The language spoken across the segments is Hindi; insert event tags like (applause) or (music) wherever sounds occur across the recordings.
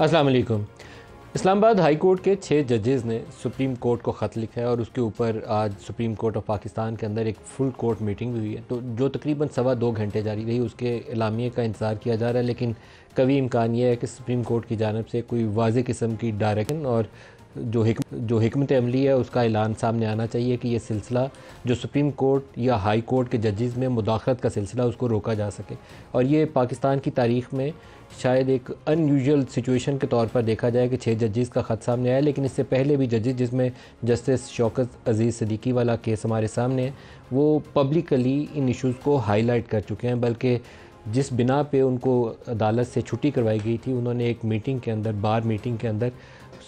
अस्सलाम वालेकुम इस्लामाबाद हाई कोर्ट के छः जजेज़ ने सुप्रीम कोर्ट को ख़त लिखा है और उसके ऊपर आज सुप्रीम कोर्ट ऑफ पाकिस्तान के अंदर एक फुल कोर्ट मीटिंग भी हुई है तो जो तकरीबन सवा दो घंटे जारी रही उसके इलामिया का इंतज़ार किया जा रहा है लेकिन कभी इम्कान यह है कि सुप्रीम कोर्ट की जानब से कोई वाज किस्म की डायरेक्शन और जो हिक, जो हमत अमली है उसका ऐलान सामने आना चाहिए कि यह सिलसिला जो सुप्रीम कोर्ट या हाई कोर्ट के जजेज़ में मुदाखलत का सिलसिला उसको रोका जा सके और ये पाकिस्तान की तारीख में शायद एक अनयूजल सिचुएशन के तौर पर देखा जाए कि छः जजेस का ख़त सामने आया लेकिन इससे पहले भी जजेस जिसमें जस्टिस शौकत अजीज़ सदीकी वाला केस हमारे सामने है वो पब्लिकली इन इश्यूज़ को हाईलाइट कर चुके हैं बल्कि जिस बिना पे उनको अदालत से छुट्टी करवाई गई थी उन्होंने एक मीटिंग के अंदर बार मीटिंग के अंदर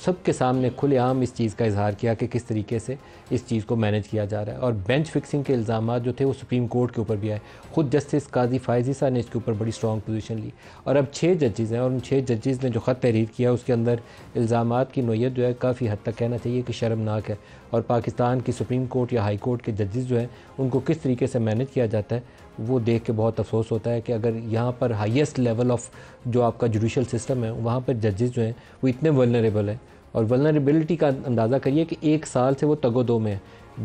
सबके सामने खुलेआम इस चीज़ का इजहार किया कि किस तरीके से इस चीज़ को मैनेज किया जा रहा है और बेंच फिक्सिंग के इल्ज़ाम जो थे वो सुप्रीम कोर्ट के ऊपर भी आए खुद जस्टिस काजी फ़ायजी साहब ने इसके ऊपर बड़ी स्ट्रॉन्ग पोजीशन ली और अब छः जजेज़ हैं और उन छः जजेज़ ने जो ख़त तहरीर किया उसके अंदर इल्ज़ाम की नोयत जो है काफ़ी हद तक कहना चाहिए कि शर्मनाक है और पाकिस्तान की सुप्रीम कोर्ट या हाई कोर्ट के जजेज़ जो हैं उनको किस तरीके से मैनेज किया जाता है वो देख के बहुत अफसोस होता है कि अगर यहाँ पर हाईएस्ट लेवल ऑफ़ जो आपका जुडिशल सिस्टम है वहाँ पर जजेज़ जो हैं वो इतने वर्नरेबल हैं और वनरेबिलिटी का अंदाज़ा करिए कि एक साल से वो तगोदो में है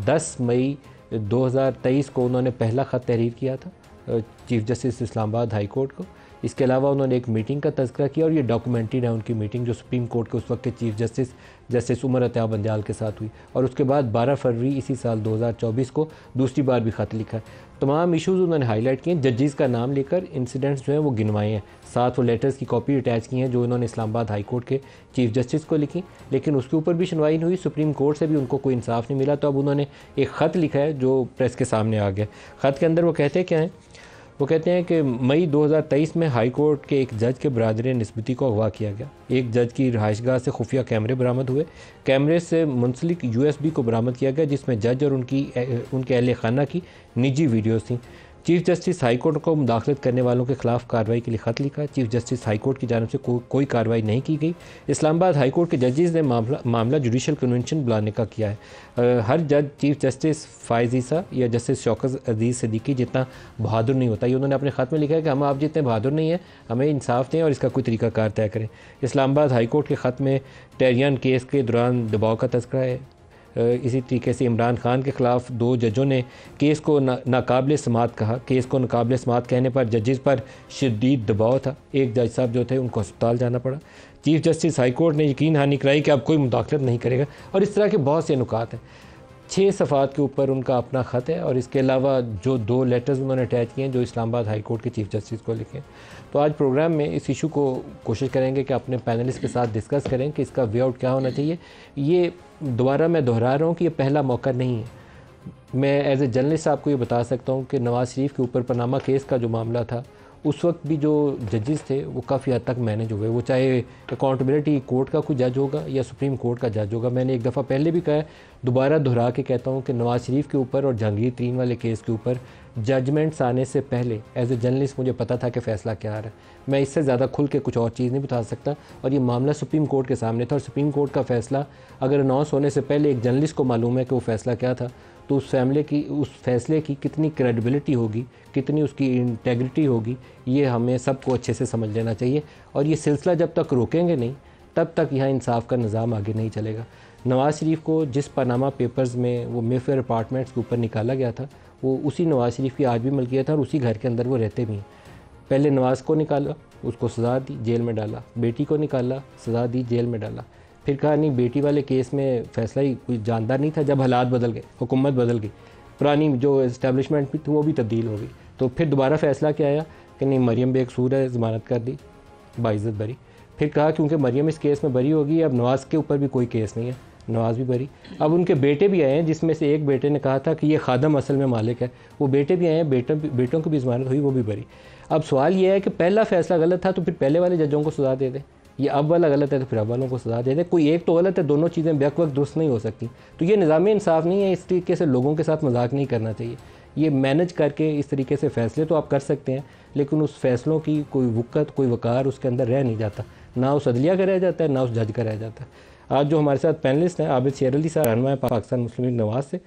दस मई 2023 को उन्होंने पहला ख़त तहरीर किया था chief justice Islamabad high court को इसके अलावा उन्होंने एक मीटिंग का तस्करा किया और ये डॉक्यूमेंट्रीड है उनकी मीटिंग जो सुप्रीम कोर्ट के उस वक्त के चीफ जस्टिस जस्टिस उमर अत्या बंजाल के साथ हुई और उसके बाद 12 फरवरी इसी साल 2024 को दूसरी बार भी ख़त लिखा तमाम इशूज़ उन्होंने हाईलाइट किए हैं जजेस का नाम लेकर इंसिडेंट्स जो हैं वो गिनवाए हैं साथ वो लेटर्स की कॉपी अटैच की हैं जो इन्होंने इस्लामाबाद हाई कोर्ट के चीफ जस्टिस को लिखी लेकिन उसके ऊपर भी सुनवाई नहीं हुई सुप्रीम कोर्ट से भी उनको कोई इंसाफ नहीं मिला तो अब उन्होंने एक ख़त लिखा है जो प्रेस के सामने आ गया ख़त के अंदर वो कहते क्या हैं वो कहते हैं कि मई 2023 में हाई कोर्ट के एक जज के बरदर नस्बती को अगवा किया गया एक जज की रहायशगाह से खुफिया कैमरे बरामद हुए कैमरे से मुंसलिक यूएसबी को बरामद किया गया जिसमें जज और उनकी उनके अहल खाना की निजी वीडियोस थी चीफ जस्टिस हाईकोर्ट को मुदाखलत करने वालों के खिलाफ कार्रवाई के लिए खत लिखा चीफ जस्टिस हाईकोर्ट की जानब से को, कोई कार्रवाई नहीं की गई इस्लामाबाद हाईकोर्ट के जजेज ने मामला मामला जुडिशल कन्वेंशन बुलाने का किया है हर जज चीफ जस्टिस फायजीसा या जस्टिस शौकत अजीज़ सदीकी जितना बहादुर नहीं होता ये उन्होंने अपने ख़त में लिखा है कि हम आप जितने बहादुर नहीं हैं हमें इंसाफ दें और इसका कोई तरीकाकार तय करें इस्लामाबाद हाईकोर्ट के ख़त में टेरियन केस के दौरान दबाव का तस्करा है इसी तरीके से इमरान खान के ख़िलाफ़ दो जजों ने केस को ना, नाकबिल समात कहा केस को नाकबिल समात कहने पर जजेस पर शदीद दबाव था एक जज साहब जो थे उनको अस्पताल जाना पड़ा चीफ जस्टिस हाईकोर्ट ने यकीन हानि कराई कि अब कोई मुदाखलत नहीं करेगा और इस तरह के बहुत से नुकात हैं छः सफ़ात के ऊपर उनका अपना ख़त है और इसके अलावा जो दो लेटर्स उन्होंने अटैच किए हैं जो इस्लामाबाद हाई कोर्ट के चीफ जस्टिस को लिखे तो आज प्रोग्राम में इस इशू को कोशिश करेंगे कि अपने पैनलिस्ट के साथ डिस्कस करें कि इसका वे आउट क्या होना चाहिए ये दोबारा मैं दोहरा रहा हूँ कि ये पहला मौका नहीं है मैं एज ए जर्नलिस्ट आपको ये बता सकता हूँ कि नवाज़ शरीफ के ऊपर पनामा केस का जो मामला था उस वक्त भी जो जजेस थे वो काफ़ी हद तक मैनेज हुए वो चाहे अकाउंटेबिलिटी कोर्ट का कोई जज होगा या सुप्रीम कोर्ट का जज होगा मैंने एक दफ़ा पहले भी कहा दोबारा दोहरा के कहता हूँ कि नवाज़ शरीफ के ऊपर और जहांगीर तरीन वाले केस के ऊपर जजमेंट्स आने से पहले एज ए जर्नलिस्ट मुझे पता था कि फ़ैसला क्या आ रहा है मैं इससे ज़्यादा खुल के कुछ और चीज़ नहीं बता सकता और ये मामला सुप्रीम कोर्ट के सामने था और सुप्रीम कोर्ट का फ़ैसला अगर अनाउंस होने से पहले एक जर्नलिस्ट को मालूम है कि वो फ़ैसला क्या था तो उस फैमले की उस फैसले की कितनी क्रेडिबिलिटी होगी कितनी उसकी इंटेग्रिटी होगी ये हमें सबको अच्छे से समझ लेना चाहिए और ये सिलसिला जब तक रोकेंगे नहीं तब तक यहाँ इंसाफ का निज़ाम आगे नहीं चलेगा नवाज़ शरीफ को जिस पनामा पेपर्स में वो मेफेयर अपार्टमेंट्स के ऊपर निकाला गया था वो उसी नवाज़ शरीफ की आज भी मलकियत है और उसी घर के अंदर वो रहते भी हैं पहले नवाज़ को निकाला उसको सज़ा दी जेल में डाला बेटी को निकाला सज़ा दी जेल में डाला फिर कहा नहीं बेटी वाले केस में फैसला ही कोई जानदार नहीं था जब हालात बदल गए हुकूमत बदल गई पुरानी जो इस्टेबलिशमेंट थी वो भी तब्दील हो गई तो फिर दोबारा फैसला क्या आया कि नहीं मरीम बेकसूर है ज़मानत कर दी बाइज़त बरी फिर कहा क्योंकि मरीम इस केस में बरी होगी अब नवाज़ के ऊपर भी कोई केस नहीं है नवाज़ भी बरी अब उनके बेटे भी आए हैं जिसमें से एक बेटे ने कहा था कि ये खादम असल में मालिक है वो बेटे भी आए हैं बेटे बेटों की भी जमानत हुई वो भी बरी अब सवाल ये है कि पहला फैसला गलत था तो फिर पहले वाले जजों को सजा दे दें ये अब वाला गलत है तो फिर अब वालों को सजा दे दें कोई एक तो गलत है दोनों चीज़ें बैक वक्त दुरुस्त नहीं हो सकती तो ये निज़ाम इंसाफ नहीं है इस तरीके से लोगों के साथ मजाक नहीं करना चाहिए ये मैनेज करके इस तरीके से फ़ैसले तो आप कर सकते हैं लेकिन उस फैसलों की कोई वक़्त कोई वक़ार उसके अंदर रह नहीं जाता ना उस अदलिया का रह जाता है ना उस जज का रह जाता है आज जो हमारे साथ पैनलिस्ट हैं आबिद शेर अली साहब रहनमा है पाकिस्तान मुस्लिम लीग नवाज़ से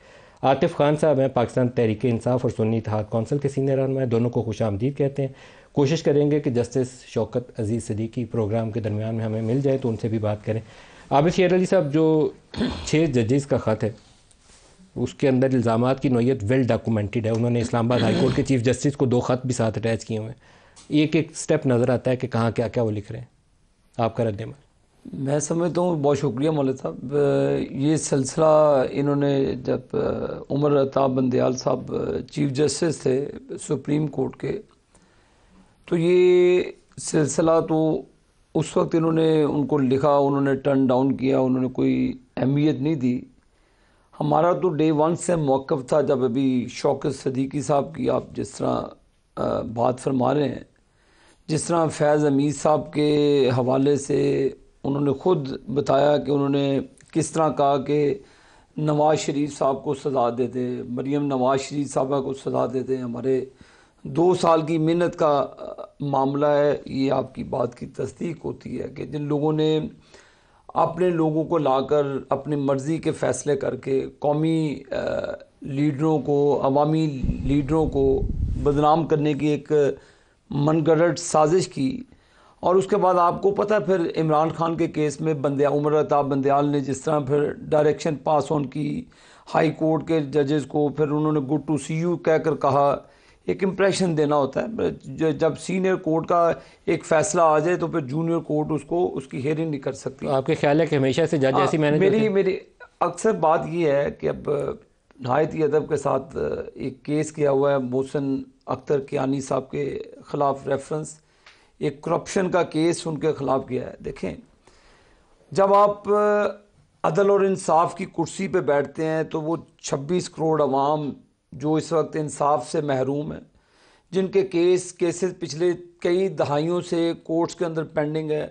आतिफ़ खान साहब हैं पाकिस्तान तहरीक इंसाफ और सुन्नी इतिहाद कौंसिल के सीनियर रहनमा है दोनों को खुश आमदीद कहते हैं कोशिश करेंगे कि जस्टिस शौकत अजीज़ सदीकी प्रोग्राम के दरमियान में हमें मिल जाए तो उनसे भी बात करें आबिद शेर अली साहब जो (clears throat) छः जजेस का ख़त है उसके अंदर इल्ज़ाम की नोयत वेल डॉक्यूमेंटेड है उन्होंने इस्लामाबाद हाईकोर्ट के चीफ जस्टिस को दो ख़त भी साथ अटैच किए हुए हैं एक एक स्टेप नज़र आता है कि कहाँ क्या क्या वो लिख रहे हैं आपका रद्द मैं समझता हूँ बहुत शुक्रिया मौल साहब ये सिलसिला इन्होंने जब उमर अताब बंदयाल साहब चीफ जस्टिस थे सुप्रीम कोर्ट के तो ये सिलसिला तो उस वक्त इन्होंने उनको लिखा उन्होंने टर्न डाउन किया उन्होंने कोई अहमियत नहीं दी हमारा तो डे वन से मौक़ था जब अभी शौकत सदीकी साहब की आप जिस तरह बात फरमा रहे हैं जिस तरह फैज़ अमीर साहब के हवाले से उन्होंने ख़ुद बताया कि उन्होंने किस तरह कहा कि नवाज़ शरीफ साहब को सजा देते मरीम नवाज़ शरीफ साहबा को सजा देते हमारे दो साल की मेहनत का मामला है ये आपकी बात की तस्दीक होती है कि जिन लोगों ने अपने लोगों को लाकर अपनी मर्ज़ी के फ़ैसले करके कौमी लीडरों को अवामी लीडरों को बदनाम करने की एक मनगढ़ साजिश की और उसके बाद आपको पता है फिर इमरान खान के केस में बंदया उमर अताब बंदयाल ने जिस तरह फिर डायरेक्शन पास ऑन की हाई कोर्ट के जजेस को फिर उन्होंने गुड टू सी यू कहकर कहा एक इम्प्रेशन देना होता है जब सीनियर कोर्ट का एक फैसला आ जाए तो फिर जूनियर कोर्ट उसको उसकी हेयरिंग नहीं कर सकती तो आपके ख्याल है कि हमेशा से जज हाँ, ऐसी मैंने मेरी मेरी अक्सर बात यह है कि अब नहायत ही अदब के साथ एक केस किया हुआ है मोहसन अख्तर कियानी साहब के ख़िलाफ़ रेफरेंस एक करप्शन का केस उनके ख़िलाफ़ किया है देखें जब आप अदल और इंसाफ की कुर्सी पे बैठते हैं तो वो 26 करोड़ आवाम जो इस वक्त इंसाफ से महरूम है जिनके केस केसेस पिछले कई दहाइयों से कोर्ट्स के अंदर पेंडिंग है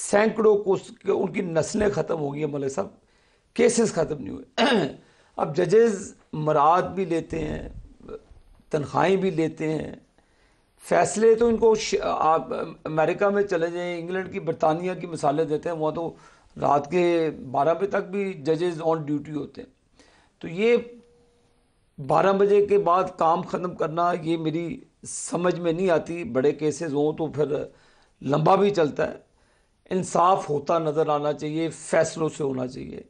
सैकड़ों को उनकी नस्लें ख़त्म हो गई हैं मल साहब केसेस ख़त्म नहीं हुए (clears throat) अब जजेस मराद भी लेते हैं तनख्वाहें भी लेते हैं फैसले तो इनको आप अमेरिका में चले जाएं इंग्लैंड की बरतानिया की मिसालें देते हैं वहाँ तो रात के बारह बजे तक भी जजेस ऑन ड्यूटी होते हैं तो ये बारह बजे के बाद काम ख़त्म करना ये मेरी समझ में नहीं आती बड़े केसेस हों तो फिर लंबा भी चलता है इंसाफ होता नज़र आना चाहिए फैसलों से होना चाहिए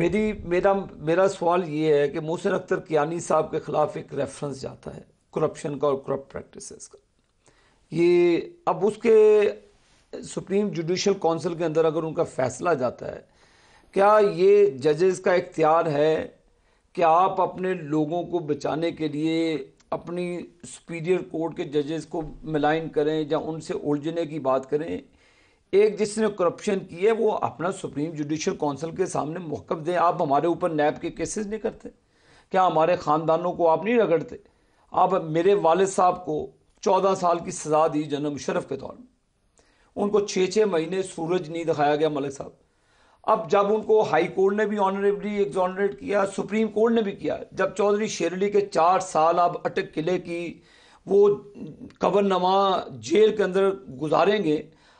मेरी मेरा मेरा सवाल ये है कि मोहसिन अख्तर कियानी साहब के ख़िलाफ़ एक रेफरेंस जाता है करप्शन का और करप्ट प्रैक्टिस का ये अब उसके सुप्रीम जुडिशल काउंसिल के अंदर अगर उनका फ़ैसला जाता है क्या ये जजेस का इख्तियार है कि आप अपने लोगों को बचाने के लिए अपनी सुपीरियर कोर्ट के जजेस को मिलाइन करें या उनसे उलझने की बात करें एक जिसने करप्शन की है वो अपना सुप्रीम जुडिशल काउंसिल के सामने मौक़ दें आप हमारे ऊपर नैब के केसेस नहीं करते क्या हमारे ख़ानदानों को आप नहीं रगड़ते आप मेरे वालद साहब को चौदह साल की सज़ा दी जन्म मुशरफ के तौर में उनको छः छः महीने सूरज नहीं दिखाया गया मलिक साहब अब जब उनको हाई कोर्ट ने भी ऑनरेबली एग्जॉनरेट किया सुप्रीम कोर्ट ने भी किया जब चौधरी शेरली के चार साल अब अटक किले की वो कबरनमा जेल के अंदर गुजारेंगे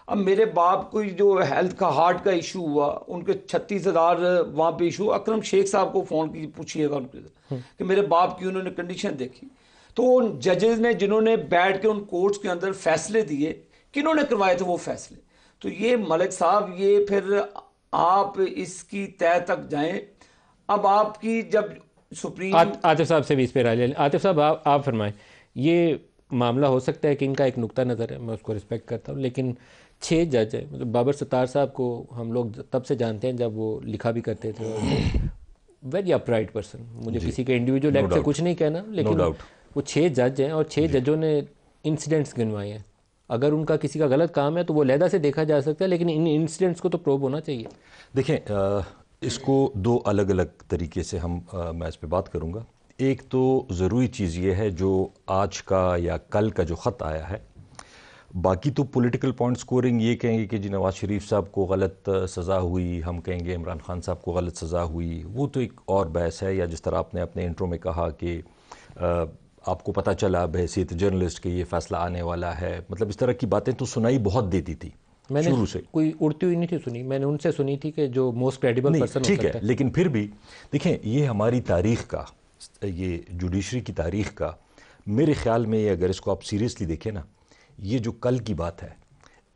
अब मेरे बाप को जो हेल्थ का हार्ट का इशू हुआ उनके छत्तीस हज़ार वहाँ पे इशू अक्रम शेख साहब को फ़ोन की पूछिएगा उनके हम्म। कि मेरे बाप की उन्होंने कंडीशन देखी तो उन जजेज ने जिन्होंने बैठ के उन कोर्ट्स के अंदर फैसले दिए किन्होंने करवाए थे वो फैसले तो ये मलिक साहब ये फिर आप इसकी तय तक जाएं अब आपकी जब सुप्रीम आतिफ साहब से भी इस पर राय लें आतिफ साहब आप आप फरमाएं ये मामला हो सकता है कि इनका एक नुकता नज़र है मैं उसको रिस्पेक्ट करता हूँ लेकिन छः जज हैं मतलब बाबर सत्तार साहब को हम लोग तब से जानते हैं जब वो लिखा भी करते थे वेरी अपराइट पर्सन मुझे किसी के इंडिविजुअल एक्ट no से कुछ नहीं कहना लेकिन no वो छः जज हैं और छः जजों ने इंसिडेंट्स गिनवाए हैं अगर उनका किसी का गलत काम है तो वो लहदा से देखा जा सकता है लेकिन इन इंसिडेंट्स को तो प्रोब होना चाहिए देखें इसको दो अलग अलग तरीके से हम आ, मैं इस पर बात करूँगा एक तो ज़रूरी चीज़ ये है जो आज का या कल का जो ख़त आया है बाकी तो पॉलिटिकल पॉइंट स्कोरिंग ये कहेंगे कि जी नवाज़ शरीफ साहब को गलत सज़ा हुई हम कहेंगे इमरान खान साहब को गलत सज़ा हुई वो तो एक और बहस है या जिस तरह आपने अपने इंट्रो में कहा कि आपको पता चला बहसीत जर्नलिस्ट के ये फैसला आने वाला है मतलब इस तरह की बातें तो सुनाई बहुत देती थी मैंने शुरू से कोई उड़ती हुई नहीं थी सुनी मैंने उनसे सुनी थी कि जो मोस्ट क्रेडिबल पर्सन ठीक है लेकिन फिर भी देखें ये हमारी तारीख का ये जुडिशरी की तारीख का मेरे ख्याल में ये अगर इसको आप सीरियसली देखें ना ये जो कल की बात है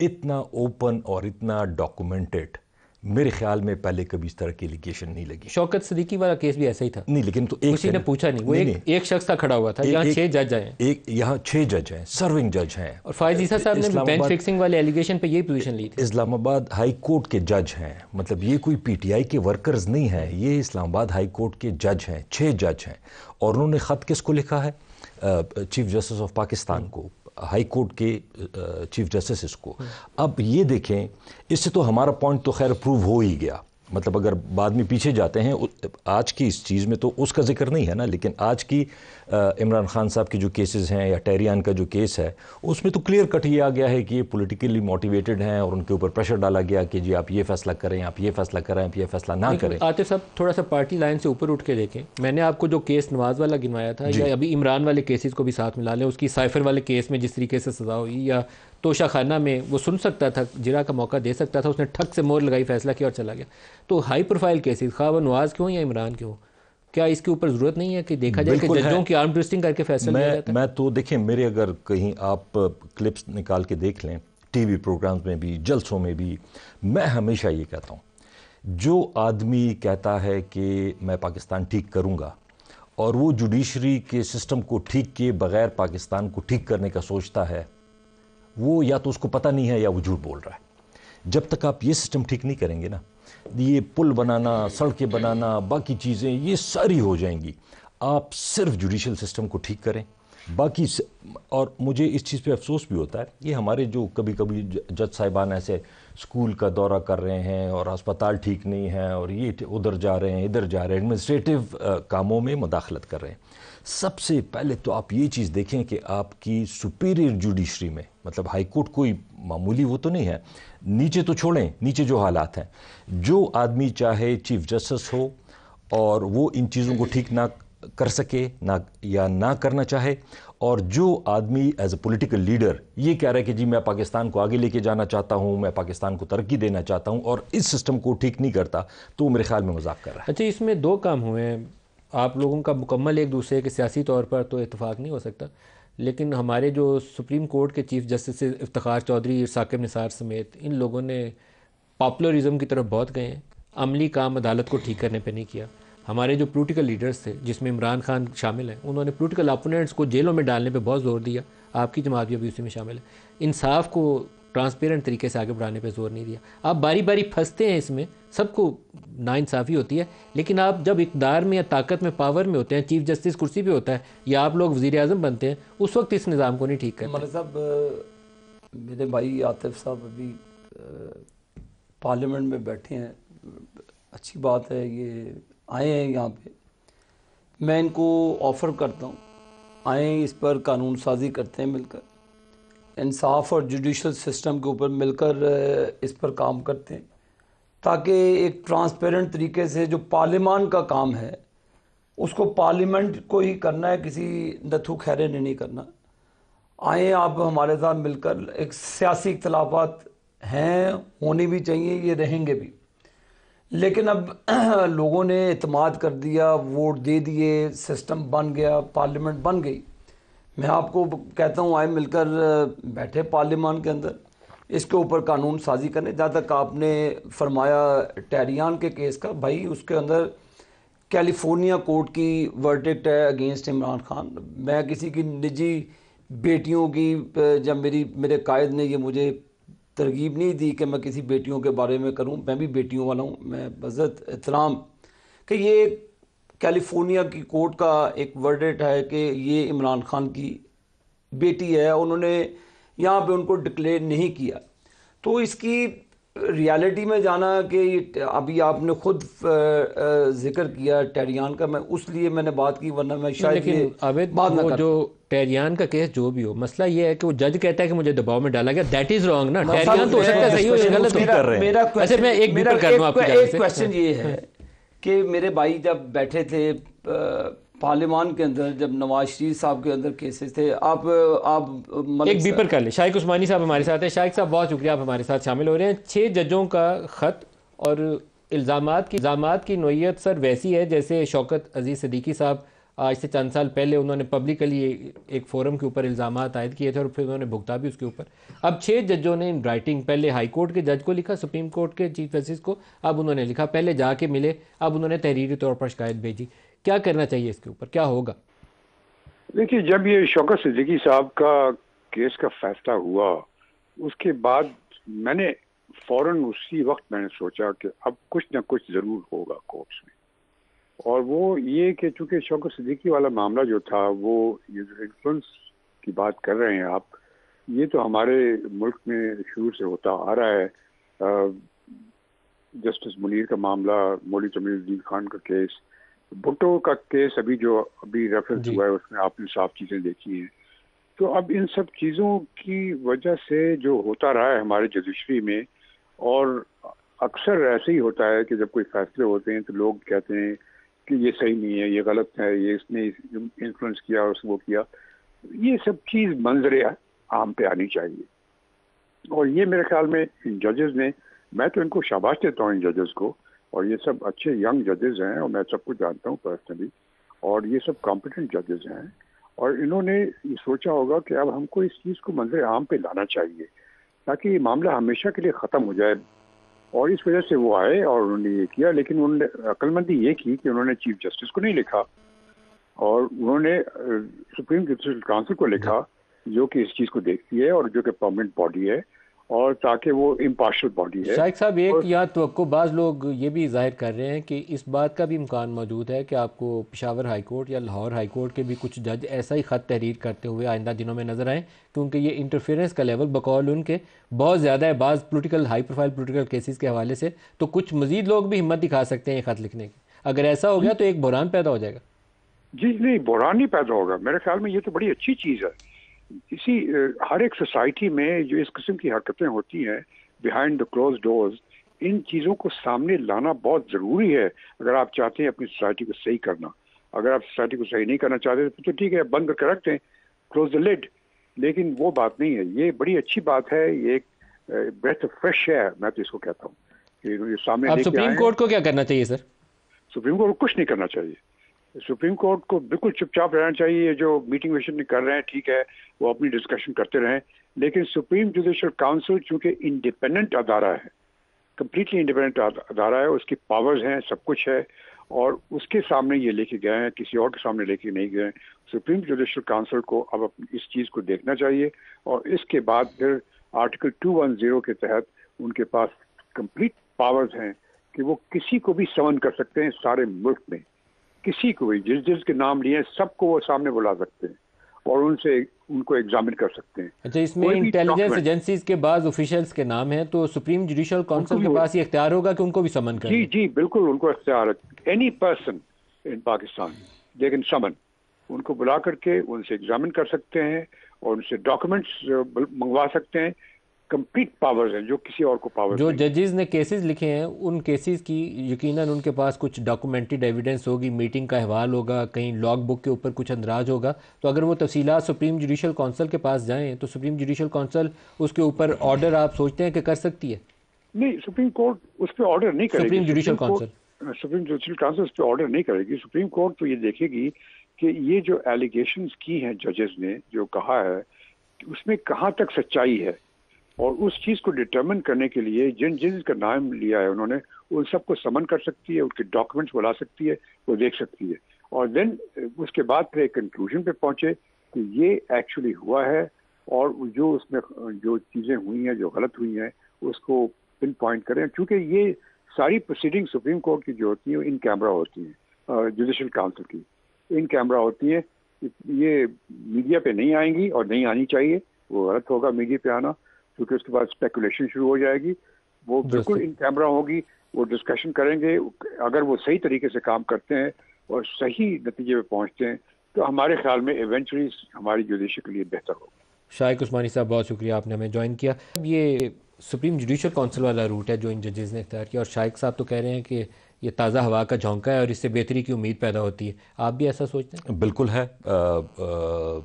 इतना ओपन और इतना डॉक्यूमेंटेड मेरे ख्याल में पहले कभी इस तरह की एलिगेशन नहीं लगी शौकत सदीकी वाला केस भी ऐसा ही था नहीं लेकिन तो एक उसी ने पूछा नहीं वो नहीं, एक, नहीं। एक शख्स का खड़ा हुआ था यहाँ छह जज हैं एक यहाँ छह जज हैं सर्विंग जज हैं और फायद साहब ने बेंच फिक्सिंग वाले एलिगेशन पे यही पोजीशन ली थी इस्लामाबाद हाई कोर्ट के जज हैं मतलब ये कोई पीटीआई के वर्कर्स नहीं है ये इस्लामाबाद हाई कोर्ट के जज हैं छह जज हैं और उन्होंने ख़त किसको लिखा है चीफ जस्टिस ऑफ पाकिस्तान को हाई कोर्ट के चीफ जस्टिस इसको अब ये देखें इससे तो हमारा पॉइंट तो खैर प्रूव हो ही गया मतलब अगर बाद में पीछे जाते हैं आज की इस चीज़ में तो उसका जिक्र नहीं है ना लेकिन आज की इमरान खान साहब के जो केसेस हैं या टेरियान का जो केस है उसमें तो क्लियर कट ये आ गया है कि ये पोलिटिकली मोटिवेटेड हैं और उनके ऊपर प्रेशर डाला गया कि जी आप ये फैसला करें आप ये फैसला करें आप ये फैसला ना करें आतिफ साहब थोड़ा सा पार्टी लाइन से ऊपर उठ के देखें मैंने आपको जो केस नवाज वाला गिनवाया था या अभी इमरान वाले केसेज को भी साथ मिला लें उसकी साइफर वाले केस में जिस तरीके से सज़ा हुई या तोशा खाना में वो सुन सकता था जिरा का मौका दे सकता था उसने ठक से मोर लगाई फैसला किया और चला गया तो हाई प्रोफाइल केसेस खा वह नवाज़ क्यों या इमरान क्यों क्या इसके ऊपर ज़रूरत नहीं है कि देखा जाए कि जजों की आर्म ट्विस्टिंग करके फैसला मैं, जाता मैं तो देखें मेरे अगर कहीं आप क्लिप्स निकाल के देख लें टीवी प्रोग्राम्स में भी जलसों में भी मैं हमेशा ये कहता हूँ जो आदमी कहता है कि मैं पाकिस्तान ठीक करूँगा और वो जुडिशरी के सिस्टम को ठीक किए बगैर पाकिस्तान को ठीक करने का सोचता है वो या तो उसको पता नहीं है या वो झूठ बोल रहा है जब तक आप ये सिस्टम ठीक नहीं करेंगे ना ये पुल बनाना सड़कें बनाना बाकी चीज़ें ये सारी हो जाएंगी आप सिर्फ जुडिशल सिस्टम को ठीक करें बाकी और मुझे इस चीज़ पे अफसोस भी होता है ये हमारे जो कभी कभी जज साहिबान ऐसे स्कूल का दौरा कर रहे हैं और अस्पताल ठीक नहीं है और ये उधर जा रहे हैं इधर जा रहे हैं एडमिनिस्ट्रेटिव कामों में मुदाखलत कर रहे हैं सबसे पहले तो आप ये चीज़ देखें कि आपकी सुपीरियर जुडिशरी में मतलब हाई कोर्ट कोई मामूली वो तो नहीं है नीचे तो छोड़ें नीचे जो हालात हैं जो आदमी चाहे चीफ जस्टिस हो और वो इन चीज़ों को ठीक ना कर सके ना या ना करना चाहे और जो आदमी एज ए पोलिटिकल लीडर ये कह रहा है कि जी मैं पाकिस्तान को आगे लेके जाना चाहता हूँ मैं पाकिस्तान को तरक्की देना चाहता हूँ और इस सिस्टम को ठीक नहीं करता तो मेरे ख्याल में मजाक कर रहा है अच्छा इसमें दो काम हुए हैं आप लोगों का मुकम्मल एक दूसरे के सियासी तौर पर तो इतफाक़ नहीं हो सकता लेकिन हमारे जो सुप्रीम कोर्ट के चीफ जस्टिस इफ्तार चौधरी साकिब निसार समेत इन लोगों ने पॉपुलरिज्म की तरफ बहुत गए हैं अमली काम अदालत को ठीक करने पर नहीं किया हमारे जो पोलिटिकल लीडर्स थे जिसमें इमरान खान शामिल हैं उन्होंने पोलिटिकल अपोनेंट्स को जेलों में डालने पर बहुत जोर दिया आपकी जमात भी अभी उसी में शामिल है इंसाफ को ट्रांसपेरेंट तरीके से आगे बढ़ाने पर जोर नहीं दिया आप बारी बारी फंसते हैं इसमें सबको नाइंसाफ़ी होती है लेकिन आप जब इकदार में या ताकत में पावर में होते हैं चीफ जस्टिस कुर्सी पे होता है या आप लोग वजी अजम बनते हैं उस वक्त इस निज़ाम को नहीं ठीक करते मतलब साहब मेरे भाई आतिफ साहब अभी पार्लियामेंट में बैठे हैं अच्छी बात है ये आए हैं यहाँ पे मैं इनको ऑफ़र करता हूँ आए इस पर कानून साजी करते हैं मिलकर इंसाफ और जुडिशल सिस्टम के ऊपर मिलकर इस पर काम करते हैं ताकि एक ट्रांसपेरेंट तरीके से जो पार्लियामान का काम है उसको पार्लियामेंट को ही करना है किसी नथु खैरे ने नहीं करना आए आप हमारे साथ मिलकर एक सियासी इख्तलाफात हैं होने भी चाहिए ये रहेंगे भी लेकिन अब (clears throat) लोगों ने अतमाद कर दिया वोट दे दिए सिस्टम बन गया पार्लियामेंट बन गई मैं आपको कहता हूँ आए मिलकर बैठे पार्लियामान के अंदर इसके ऊपर कानून साजी करने जहाँ तक आपने फरमाया टैरियान के केस का भाई उसके अंदर कैलिफोर्निया कोर्ट की वर्डिक्ट है अगेंस्ट इमरान खान मैं किसी की निजी बेटियों की जब मेरी मेरे कायद ने ये मुझे तरगीब नहीं दी कि मैं किसी बेटियों के बारे में करूँ मैं भी बेटियों वाला हूँ मैं बज़त एहतराम कि ये कैलिफोर्निया की कोर्ट का एक वर्डेट है कि ये इमरान खान की बेटी है उन्होंने यहाँ पे उनको डिक्लेयर नहीं किया तो इसकी रियलिटी में जाना कि अभी आपने खुद जिक्र किया टेरियान का मैं उस लिए मैंने बात की वरना मैं शायद लेकिन अवैध बात वो जो टेरियान का केस जो भी हो मसला ये है कि वो जज कहता है कि मुझे दबाव में डाला गया दैट इज रॉन्ग ना टेरियान तो हो सकता है सही हो या गलत हो मेरा वैसे अच्छा, मैं एक मेरा एक क्वेश्चन ये है कि मेरे भाई जब बैठे थे पार्लियामान के अंदर जब नवाज शरीफ साहब के अंदर केसेस थे आप आप एक बीपर कर ले शाइक उस्मानी साहब हमारे साथ हैं शाइक साहब बहुत शुक्रिया आप हमारे साथ शामिल हो रहे हैं छः जजों का ख़त और इल्ज़ाम की इल्ज़ाम की नोयत सर वैसी है जैसे शौकत अजीज़ सदीकी साहब आज से चंद साल पहले उन्होंने पब्लिकली एक फोरम के ऊपर इल्ज़ाम आयद किए थे और फिर उन्होंने भुगता भी उसके ऊपर अब छः जजों ने इन राइटिंग पहले हाई कोर्ट के जज को लिखा सुप्रीम कोर्ट के चीफ जस्टिस को अब उन्होंने लिखा पहले जाके मिले अब उन्होंने तहरीरी तौर पर शिकायत भेजी क्या करना चाहिए इसके ऊपर क्या होगा देखिए जब ये शौकत सिद्दीकी साहब का केस का फैसला हुआ उसके बाद मैंने फौरन उसी वक्त मैंने सोचा कि अब कुछ ना कुछ ज़रूर होगा कोर्ट्स में और वो ये कि चूंकि शौकत सिद्दीकी वाला मामला जो था वो ये जो इन्फ्लुंस की बात कर रहे हैं आप ये तो हमारे मुल्क में शुरू से होता आ रहा है आ, जस्टिस मुनीर का मामला मौली तमीजुद्दीन खान का केस भुट्टो का केस अभी जो अभी रेफरेंस हुआ है उसमें आपने साफ चीजें देखी हैं तो अब इन सब चीज़ों की वजह से जो होता रहा है हमारे जुडिशरी में और अक्सर ऐसे ही होता है कि जब कोई फैसले होते हैं तो लोग कहते हैं कि ये सही नहीं है ये गलत है ये इसने इन्फ्लुएंस किया और वो किया ये सब चीज़ मंजर आम पे आनी चाहिए और ये मेरे ख्याल में इन जजेस ने मैं तो इनको शाबाश देता हूँ इन जजेस को और ये सब अच्छे यंग जजेज हैं और मैं सबको जानता हूँ पर्सनली और ये सब कॉम्पिटेंट जजेज हैं और इन्होंने ये सोचा होगा कि अब हमको इस चीज़ को मंजर आम पे लाना चाहिए ताकि ये मामला हमेशा के लिए ख़त्म हो जाए और इस वजह से वो आए और उन्होंने ये किया लेकिन उन्होंने अक्लमंदी ये की कि उन्होंने चीफ जस्टिस को नहीं लिखा और उन्होंने सुप्रीम जुडिशल काउंसिल को लिखा जो कि इस चीज़ को देखती है और जो कि परमानेंट बॉडी है और ताकि वो इम्पार्शल बॉडी है शाइक साहब एक और... तो बाज़ लोग ये भी जाहिर कर रहे हैं कि इस बात का भी इम्कान मौजूद है कि आपको पिशावर हाई कोर्ट या लाहौर हाई कोर्ट के भी कुछ जज ऐसा ही ख़त तहरीर करते हुए आइंदा दिनों में नज़र आएँ क्योंकि ये इंटरफेरेंस का लेवल बकौल उनके बहुत ज़्यादा है बाज़ political high profile political cases के हवाले से तो कुछ मजीद लोग भी हिम्मत दिखा सकते हैं ये ख़त लिखने की अगर ऐसा हो गया तो एक बुरान पैदा हो जाएगा जी नहीं बुरान ही पैदा होगा मेरे ख्याल में ये तो बड़ी अच्छी चीज़ है इसी हर एक सोसाइटी में जो इस किस्म की हरकतें होती हैं बिहाइंड द क्लोज डोर्स इन चीज़ों को सामने लाना बहुत ज़रूरी है अगर आप चाहते हैं अपनी सोसाइटी को सही करना अगर आप सोसाइटी को सही नहीं करना चाहते तो ठीक है बंद करके रखते हैं क्लोज द लिड लेकिन वो बात नहीं है ये बड़ी अच्छी बात है ये एक ब्रेथ फ्रेश है मैं तो इसको कहता हूँ सामने सुप्रीम कोर्ट को क्या करना चाहिए सर सुप्रीम कोर्ट को कुछ नहीं करना चाहिए सुप्रीम कोर्ट को बिल्कुल चुपचाप रहना चाहिए जो मीटिंग वीटिंग कर रहे हैं ठीक है वो अपनी डिस्कशन करते रहें लेकिन सुप्रीम जुडिशल काउंसिल चूंकि इंडिपेंडेंट अदारा है कम्प्लीटली इंडिपेंडेंट अदारा है उसकी पावर्स हैं सब कुछ है और उसके सामने ये लेके गए हैं किसी और के सामने लेके नहीं गए सुप्रीम जुडिशल काउंसिल को अब इस चीज़ को देखना चाहिए और इसके बाद फिर आर्टिकल 210 के तहत उनके पास कंप्लीट पावर्स हैं कि वो किसी को भी समन कर सकते हैं सारे मुल्क में किसी को भी जिस जिसके नाम लिए सबको वो सामने बुला सकते हैं और उनसे उनको एग्जामिन कर सकते हैं अच्छा इसमें इंटेलिजेंस एजेंसीज के बाद ऑफिशियल्स के नाम है तो सुप्रीम जुडिशियल काउंसिल के पास ये इख्तियार होगा कि उनको भी समन कर जी जी बिल्कुल उनको इख्तियार एनी पर्सन इन पाकिस्तान लेकिन समन उनको बुला करके उनसे एग्जामिन कर सकते हैं और उनसे डॉक्यूमेंट्स मंगवा सकते हैं कंप्लीट पावर्स हैं जो किसी और को पावर जो जजेस ने केसेस लिखे हैं उन केसेस की यकीनन उनके पास कुछ डॉक्यूमेंटेड एविडेंस होगी मीटिंग का अहवाल होगा कहीं लॉग बुक के ऊपर कुछ अंदराज होगा तो अगर वो तफसीला सुप्रीम जुडिशल काउंसिल के पास जाएँ तो सुप्रीम जुडिशल काउंसिल उसके ऊपर ऑर्डर आप सोचते हैं कि कर सकती है नहीं सुप्रीम कोर्ट उस पर ऑर्डर नहीं करेगी supreme judicial council supreme judicial council उस पर ऑर्डर नहीं करेगी सुप्रीम कोर्ट तो ये देखेगी कि ये जो एलिगेशन की हैं जजेस ने जो कहा है उसमें कहाँ तक सच्चाई है और उस चीज को डिटर्मिन करने के लिए जिन जिन का नाम लिया है उन्होंने उन सबको समन कर सकती है उनके डॉक्यूमेंट्स बुला सकती है वो देख सकती है और देन उसके बाद फिर एक कंक्लूजन पे पहुंचे कि ये एक्चुअली हुआ है और जो उसमें जो चीज़ें हुई हैं जो गलत हुई हैं उसको पिन पॉइंट करें क्योंकि ये सारी प्रोसीडिंग सुप्रीम कोर्ट की जो होती है इन कैमरा होती हैं जुडिशल काउंसिल की इन कैमरा होती हैं ये मीडिया पे नहीं आएंगी और नहीं आनी चाहिए वो गलत होगा मीडिया पे आना क्योंकि उसके बाद स्पेकुलेशन शुरू हो जाएगी वो बिल्कुल इन कैमरा होगी वो डिस्कशन करेंगे अगर वो सही तरीके से काम करते हैं और सही नतीजे पे पहुंचते हैं तो हमारे ख्याल में इवेंचुअली हमारी जुडिशल के लिए बेहतर होगा शायक उस्मानी साहब बहुत शुक्रिया आपने हमें ज्वाइन किया अब ये सुप्रीम जुडिशल काउंसिल वाला रूट है जो इन जजेज़ ने इख्तियार किया और शाहिक साहब तो कह रहे हैं कि ये ताज़ा हवा का झोंका है और इससे बेहतरी की उम्मीद पैदा होती है आप भी ऐसा सोचते हैं बिल्कुल है आ, आ,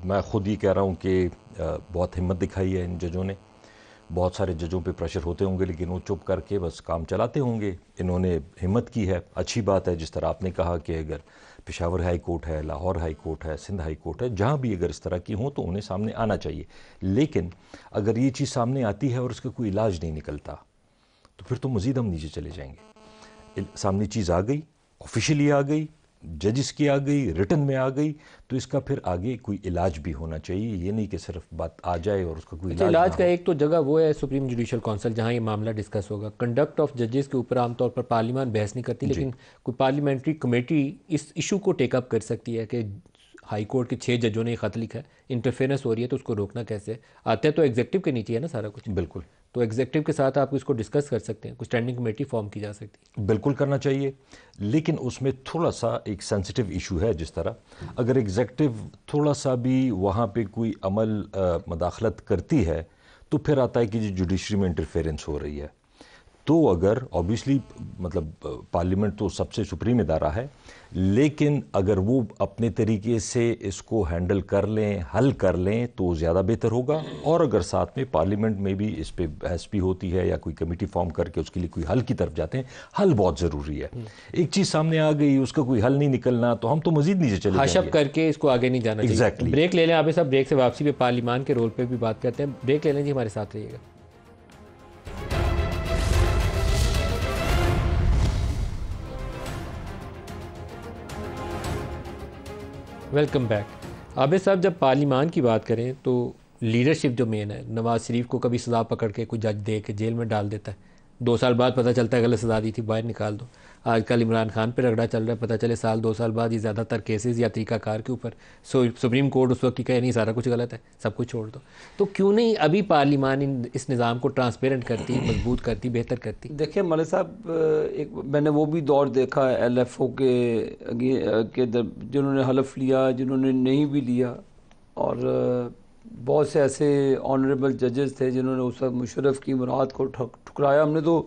मैं खुद ही कह रहा हूँ कि बहुत हिम्मत दिखाई है इन जजों ने बहुत सारे जजों पे प्रेशर होते होंगे लेकिन वो चुप करके बस काम चलाते होंगे इन्होंने हिम्मत की है अच्छी बात है जिस तरह आपने कहा कि अगर पिशावर हाई कोर्ट है लाहौर हाई कोर्ट है सिंध हाई कोर्ट है जहाँ भी अगर इस तरह की हों तो उन्हें सामने आना चाहिए लेकिन अगर ये चीज़ सामने आती है और उसका कोई इलाज नहीं निकलता तो फिर तो मज़ीद हम नीचे चले जाएंगे सामने चीज़ आ गई ऑफिशियली आ गई जजिस की आ गई रिटर्न में आ गई तो इसका फिर आगे कोई इलाज भी होना चाहिए ये नहीं कि सिर्फ बात आ जाए और उसका कोई अच्छा, इलाज, इलाज का एक तो जगह वो है सुप्रीम जुडिशल काउंसिल जहाँ ये मामला डिस्कस होगा कंडक्ट ऑफ जजेस के ऊपर आमतौर पर पार्लियामान बहस नहीं करती लेकिन कोई पार्लियामेंट्री कमेटी इस इशू को टेकअप कर सकती है कि हाई कोर्ट के छः जजों ने खत लिखा है इंटरफेरेंस हो रही है तो उसको रोकना कैसे आता है तो एग्जेक्टिव के नीचे है ना सारा कुछ बिल्कुल तो एग्जेक्टिव के साथ आप इसको डिस्कस कर सकते हैं कुछ स्टैंडिंग कमेटी फॉर्म की जा सकती है बिल्कुल करना चाहिए लेकिन उसमें थोड़ा सा एक सेंसिटिव इशू है जिस तरह अगर एग्जेक्टिव थोड़ा सा भी वहाँ पे कोई अमल मदाखलत करती है तो फिर आता है कि जी जुडिशरी में इंटरफेरेंस हो रही है तो अगर ऑब्वियसली मतलब पार्लियामेंट तो सबसे सुप्रीम इदारा है लेकिन अगर वो अपने तरीके से इसको हैंडल कर लें हल कर लें तो ज़्यादा बेहतर होगा और अगर साथ में पार्लियामेंट में भी इस पर बहस भी होती है या कोई कमेटी फॉर्म करके उसके लिए कोई हल की तरफ जाते हैं हल बहुत ज़रूरी है हम्म। एक चीज़ सामने आ गई उसका कोई हल नहीं निकलना तो हम तो मजीद नीचे चले हशप करके इसको आगे नहीं जाना exactly. ब्रेक ले लें आप ब्रेक से वापसी पर पार्लिमान के रोल पर भी बात करते हैं ब्रेक ले लें जी हमारे साथ रहिएगा वेलकम बैक आबिद साहब जब पार्लीमान की बात करें तो लीडरशिप जो मेन है नवाज शरीफ को कभी सज़ा पकड़ के कोई जज दे के जेल में डाल देता है दो साल बाद पता चलता है गलत सज़ा दी थी बाहर निकाल दो आजकल इमरान खान पर रगड़ा चल रहा है पता चले साल दो साल बाद ये ज़्यादातर केसेस या तरीकाकार के ऊपर सो सुप्रीम कोर्ट उस वक्त की कहे नहीं सारा कुछ गलत है सब कुछ छोड़ दो तो क्यों नहीं अभी पार्लिमान इन इस निज़ाम को ट्रांसपेरेंट करती मजबूत करती बेहतर करती देखिए मलिक साहब एक मैंने वो भी दौर देखा है एल एफ ओ के के जिन्होंने हलफ लिया जिन्होंने नहीं भी लिया और बहुत से ऐसे ऑनरेबल जजेस थे जिन्होंने उस वक्त मुशरफ की मुराद को ठुकराया हमने तो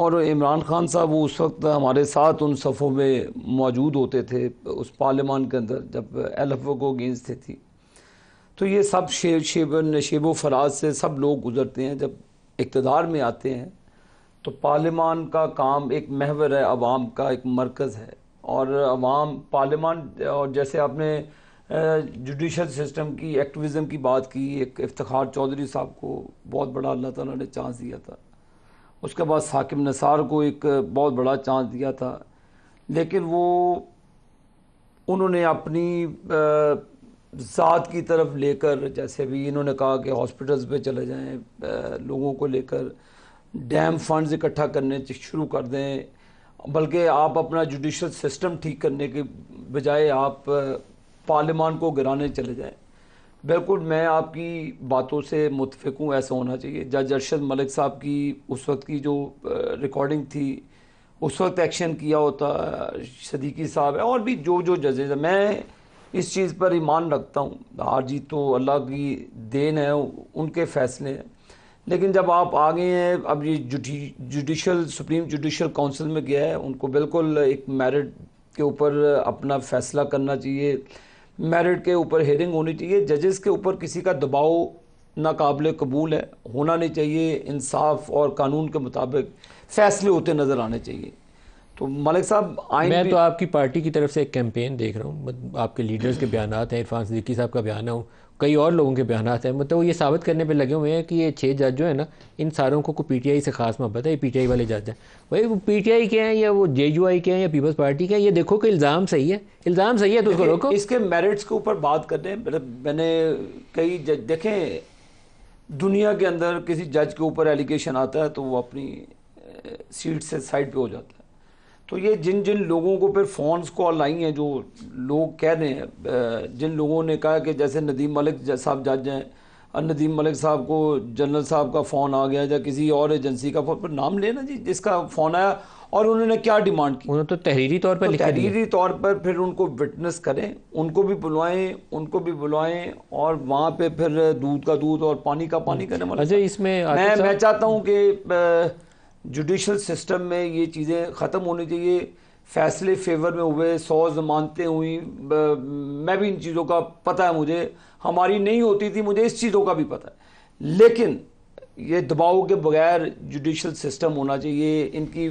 और इमरान ख़ान साहब वो उस वक्त हमारे साथ उन सफ़ों में मौजूद होते थे उस पार्लियामान के अंदर जब एल एफ ओ को अगेंस्ट थे थी तो ये सब शेब शेब नशेब व फराज से सब लोग गुज़रते हैं जब इकतदार में आते हैं तो पार्लियामान का काम एक महवर है अवाम का एक मरकज़ है और अवाम पार्लियामान और जैसे आपने जुडिशल सिस्टम की एक्टिविज़म की बात की एक इफ्तार चौधरी साहब को बहुत बड़ा अल्लाह ताला ने चांस दिया था उसके बाद साकिब नसार को एक बहुत बड़ा चांस दिया था लेकिन वो उन्होंने अपनी ज़ात की तरफ लेकर जैसे भी इन्होंने कहा कि हॉस्पिटल्स पे चले जाएं लोगों को लेकर डैम फंड्स इकट्ठा करने शुरू कर दें बल्कि आप अपना जुडिशल सिस्टम ठीक करने के बजाय आप पार्लियामान को गिराने चले जाएं बिल्कुल मैं आपकी बातों से मुतफिक हूँ ऐसा होना चाहिए जज अरशद मलिक साहब की उस वक्त की जो रिकॉर्डिंग थी उस वक्त एक्शन किया होता सदीकी साहब है और भी जो जो जजेज हैं मैं इस चीज़ पर ईमान रखता हूँ हार जीत तो अल्लाह की देन है उनके फैसले हैं लेकिन जब आप आ गए हैं अब ये जुडिशल सुप्रीम जुडिशल काउंसिल में गया है उनको बिल्कुल एक मेरिट के ऊपर अपना फैसला करना चाहिए मेरिट के ऊपर हेयरिंग होनी चाहिए जजेस के ऊपर किसी का दबाव नाकबिल कबूल है होना नहीं चाहिए इंसाफ और कानून के मुताबिक फैसले होते नज़र आने चाहिए तो मलिक साहब मैं तो आपकी पार्टी की तरफ से एक कैंपेन देख रहा हूँ आपके लीडर्स के बयान हैं इरफान सदीकी साहब का बयान है कई और लोगों के बयान हैं मतलब वो ये साबित करने पे लगे हुए हैं कि ये छः जज जो है ना इन सारों को, टी पीटीआई से खास मोहब्बत है ये पीटीआई वाले जज हैं भाई वो पीटीआई के हैं या वो आई के हैं या पीपल्स पार्टी के हैं ये देखो कि इल्ज़ाम सही है इल्ज़ाम सही है तो उसको रोको इसके मेरिट्स के ऊपर बात मतलब मैंने कई जज देखें दुनिया के अंदर किसी जज के ऊपर एलिगेशन आता है तो वो अपनी सीट से साइड पर हो जाता है तो ये जिन जिन लोगों को फिर फ़ोन्स कॉल आई हैं जो लोग कह रहे हैं जिन लोगों ने कहा कि जैसे नदीम मलिक साहब जज हैं और नदीम मलिक साहब को जनरल साहब का फ़ोन आ गया या किसी और एजेंसी का फ़ोन पर नाम लेना जी जिसका फ़ोन आया और उन्होंने क्या डिमांड की उन्होंने तो तहरीरी तौर पर तो तहरीरी तौर पर फिर उनको विटनेस करें उनको भी बुलवाएं उनको भी बुलवाएं और वहाँ पे फिर दूध का दूध और पानी का पानी करने वाला अच्छा, इसमें मैं मैं चाहता हूँ कि जुडिशल सिस्टम में ये चीज़ें ख़त्म होनी चाहिए फैसले फेवर में हुए सौ जमानतें हुई मैं भी इन चीज़ों का पता है मुझे हमारी नहीं होती थी मुझे इस चीज़ों का भी पता है लेकिन ये दबाव के बगैर जुडिशल सिस्टम होना चाहिए इनकी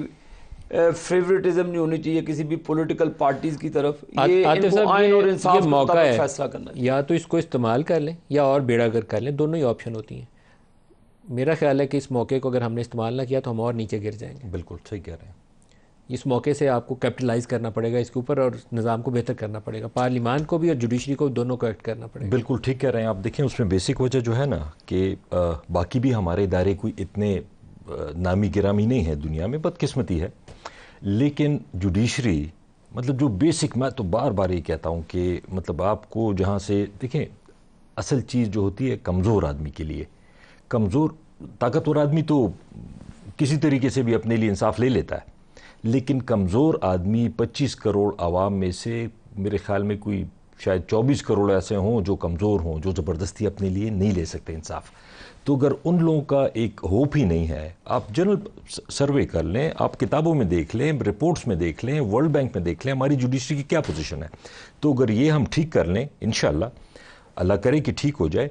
फेवरेटिज्म नहीं होनी चाहिए किसी भी पॉलिटिकल पार्टीज की तरफ ये आइन और इंसाफ मौका है फैसला करना या तो इसको इस्तेमाल कर लें या और बेड़ा कर लें दोनों ही ऑप्शन होती हैं मेरा ख्याल है कि इस मौके को अगर हमने इस्तेमाल ना किया तो हम और नीचे गिर जाएंगे बिल्कुल सही कह रहे हैं इस मौके से आपको कैपिटलाइज करना पड़ेगा इसके ऊपर और निज़ाम को बेहतर करना पड़ेगा पार्लियामान को भी और जुडिशरी को दोनों को एक्ट करना पड़ेगा बिल्कुल ठीक कह रहे हैं आप देखें उसमें बेसिक वजह जो है ना कि बाकी भी हमारे इदारे कोई इतने नामी गिरामी नहीं है दुनिया में बदकिस्मती है लेकिन जुडिशरी मतलब जो बेसिक मैं तो बार बार ये कहता हूँ कि मतलब आपको जहाँ से देखें असल चीज़ जो होती है कमज़ोर आदमी के लिए कमज़ोर ताकतवर आदमी तो किसी तरीके से भी अपने लिए इंसाफ ले लेता है लेकिन कमज़ोर आदमी पच्चीस करोड़ आवाम में से मेरे ख्याल में कोई शायद चौबीस करोड़ ऐसे हों जो कमज़ोर हों जो ज़बरदस्ती अपने लिए नहीं ले सकते इंसाफ तो अगर उन लोगों का एक होप ही नहीं है आप जनरल सर्वे कर लें आप किताबों में देख लें रिपोर्ट्स में देख लें वर्ल्ड बैंक में देख लें हमारी जुडिशरी की क्या पोजीशन है तो अगर ये हम ठीक कर लें इन अल्लाह करे कि ठीक हो जाए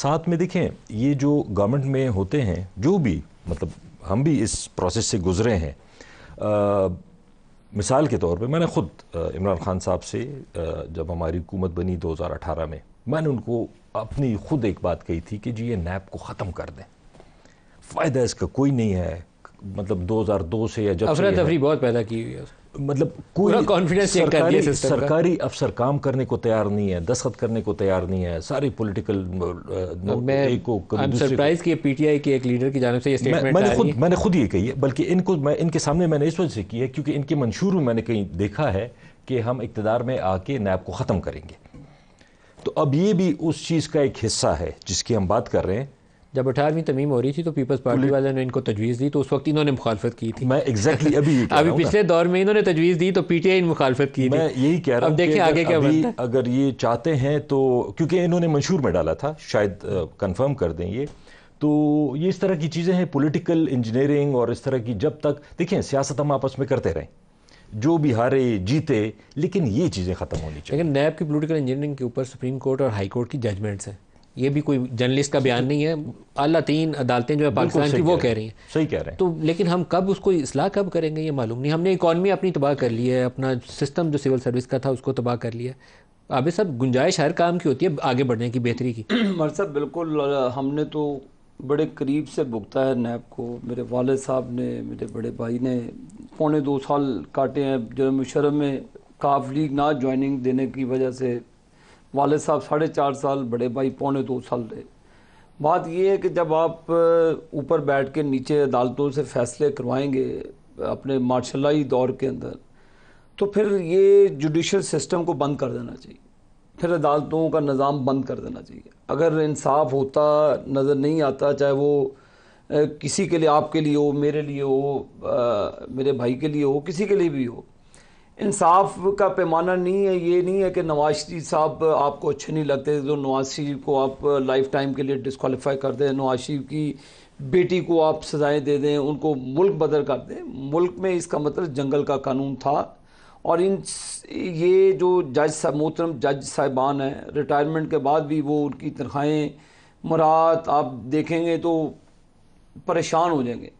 साथ में देखें ये जो गवर्नमेंट में होते हैं जो भी मतलब हम भी इस प्रोसेस से गुज़रे हैं आ, मिसाल के तौर पे मैंने ख़ुद इमरान ख़ान साहब से जब हमारी हुकूमत बनी 2018 में मैंने उनको अपनी ख़ुद एक बात कही थी कि जी ये नैप को ख़त्म कर दें फ़ायदा इसका कोई नहीं है मतलब 2002 से या जब अफरा तफरी बहुत पैदा की हुई है मतलब कोई कॉन्फिडेंस सरकारी सरकारी अफसर काम करने को तैयार नहीं है दस्खत करने को तैयार नहीं है सारी पोलिटिकल सरप्राइज पीटीआई के एक लीडर की जानव से ये स्टेटमेंट मैंने खुद मैंने खुद ये कही है बल्कि इनको मैं इनके सामने मैंने इस वजह से की है क्योंकि इनके मंशूर में मैंने कहीं देखा है कि हम इकतदार में आके नैब को ख़त्म करेंगे तो अब ये भी उस चीज़ का एक हिस्सा है जिसकी हम बात कर रहे हैं जब अठारहवीं तमीम हो रही थी तो पीपल्स पार्टी वाले ने इनको तजवीज़ दी तो उस वक्त इन्होंने मुखालफत की थी मैं एग्जैक्टली अभी (laughs) अभी पिछले दौर में इन्होंने तजवीज़ दी तो पी टी आई मुखालफत की मैं यही कह रहा हूँ देखिए आगे क्या बनता अगर ये चाहते हैं तो क्योंकि इन्होंने मंशूर में डाला था शायद कन्फर्म कर दें ये तो ये इस तरह की चीज़ें हैं पोलिटिकल इंजीनियरिंग और इस तरह की जब तक देखें सियासत हम आपस में करते रहें जो भी हारे जीते लेकिन ये चीज़ें ख़त्म होनी चाहिए लेकिन नैब की पोलिटिकल इंजीनियरिंग के ऊपर सुप्रीम कोर्ट और हाई कोर्ट की जजमेंट्स हैं ये भी कोई जर्नलिस्ट का बयान नहीं है अला तीन अदालतें जो है पाकिस्तान की वो कह रही हैं सही कह रहे हैं तो लेकिन हम कब उसको इसलाह कब करेंगे ये मालूम नहीं हमने इकानमी अपनी तबाह कर ली है अपना सिस्टम जो सिविल सर्विस का था उसको तबाह कर लिया ये सब गुंजाइश हर काम की होती है आगे बढ़ने की बेहतरी की (clears throat) मर साहब बिल्कुल हमने तो बड़े करीब से भुगता है नैब को मेरे वाले साहब ने मेरे बड़े भाई ने पौने दो साल काटे हैं जो मुशरम में काफ लीग ना ज्वाइनिंग देने की वजह से वाले साहब साढ़े चार साल बड़े भाई पौने दो साल रहे बात यह है कि जब आप ऊपर बैठ के नीचे अदालतों से फैसले करवाएंगे अपने मार्शलाई दौर के अंदर तो फिर ये जुडिशल सिस्टम को बंद कर देना चाहिए फिर अदालतों का निज़ाम बंद कर देना चाहिए अगर इंसाफ होता नज़र नहीं आता चाहे वो किसी के लिए आपके लिए हो मेरे लिए हो आ, मेरे भाई के लिए हो किसी के लिए भी हो इंसाफ का पैमाना नहीं है ये नहीं है कि नवाज शरीफ साहब आपको अच्छे नहीं लगते जो नवाज शरीफ को आप लाइफ टाइम के लिए डिसकॉलीफाई कर दें नवाज शरीफ की बेटी को आप सज़ाएं दे दें उनको मुल्क बदल कर दें मुल्क में इसका मतलब जंगल का कानून था और इन ये जो जज साहब मोहतरम जज साहिबान हैं रिटायरमेंट के बाद भी वो उनकी तनख्वाहें मरात आप देखेंगे तो परेशान हो जाएंगे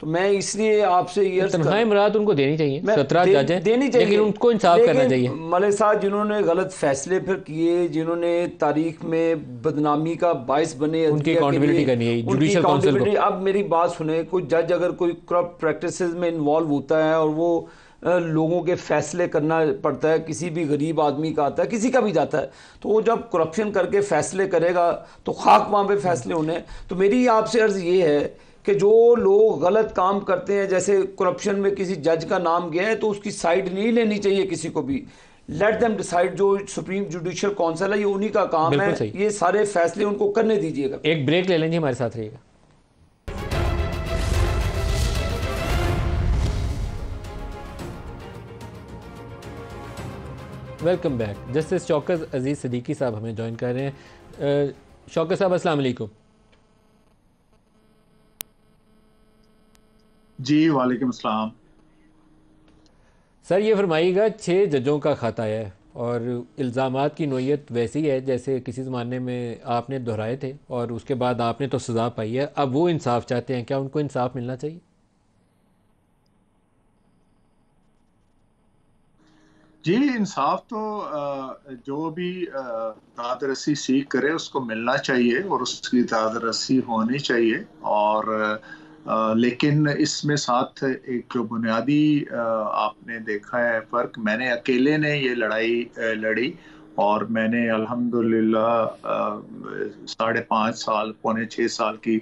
तो मैं इसलिए आपसे तो ये तनख्वाह तो उनको देनी चाहिए सत्रह दे, जजें देनी चाहिए लेकिन उनको इंसाफ करना चाहिए मले साहब जिन्होंने गलत फैसले फिर किए जिन्होंने तारीख में बदनामी का बायस बने उनकी अकाउंटेबिलिटी करनी है जुडिशियल काउंसिल को अब मेरी बात सुने कोई जज अगर कोई करप्ट प्रैक्टिस में इन्वॉल्व होता है और वो लोगों के फैसले करना पड़ता है किसी भी गरीब आदमी का आता है किसी का भी जाता है तो वो जब करप्शन करके फैसले करेगा तो खाक वहाँ पे फैसले होने तो मेरी आपसे अर्ज़ ये है कि जो लोग गलत काम करते हैं जैसे करप्शन में किसी जज का नाम गया है तो उसकी साइड नहीं लेनी चाहिए किसी को भी लेट देम डिसाइड जो सुप्रीम जुडिशियल काउंसिल है ये उन्हीं का काम है ये सारे फैसले उनको करने दीजिएगा एक ब्रेक ले लेंगे हमारे साथ रहिएगा welcome back justice Shaukat Aziz Siddiqui साहब हमें ज्वाइन कर रहे हैं शौकत साहब अस्सलाम वालेकुम जी वालेकुम अस्सलाम सर ये फरमाइएगा छः जजों का खाता है और इल्ज़ाम की नोयत वैसी है जैसे किसी ज़माने में आपने दोहराए थे और उसके बाद आपने तो सज़ा पाई है अब वो इंसाफ चाहते हैं क्या उनको इंसाफ मिलना चाहिए जी इंसाफ तो जो भी दादरसी सीख करे उसको मिलना चाहिए और उसकी दादरसी होनी चाहिए और लेकिन इसमें साथ एक बुनियादी आपने देखा है फ़र्क मैंने अकेले ने ये लड़ाई लड़ी और मैंने अल्हम्दुलिल्लाह साढ़े पाँच साल पौने छः साल की